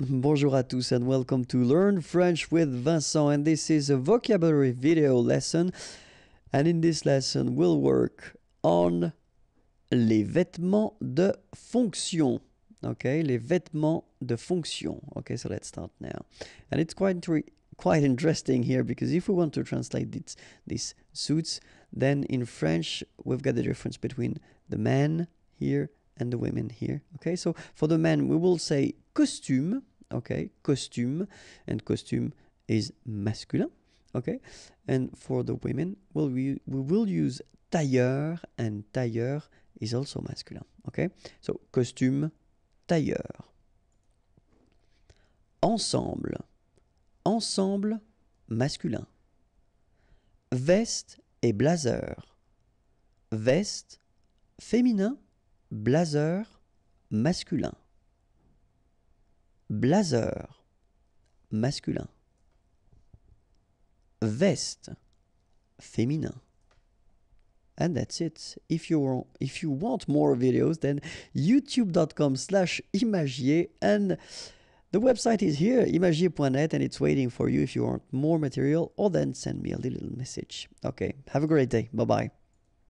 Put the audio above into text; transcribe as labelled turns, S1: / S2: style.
S1: Bonjour à tous and welcome to Learn French with Vincent and this is a vocabulary video lesson and in this lesson we'll work on les vêtements de fonction. Okay, les vêtements de fonction. Okay, so let's start now. And it's quite quite interesting here because if we want to translate these these suits, then in French we've got the difference between the man here and the women here. Okay, so for the men, we will say costume. Okay, costume, and costume is masculine, Okay, and for the women, well, we, we will use tailleur, and tailleur is also masculine, Okay, so costume, tailleur. Ensemble, ensemble, masculin. Veste et blazer. Veste, féminin blazer masculin blazer masculin veste féminin and that's it if you want, if you want more videos then youtube.com slash imagier and the website is here imagier.net and it's waiting for you if you want more material or then send me a little message okay have a great day bye bye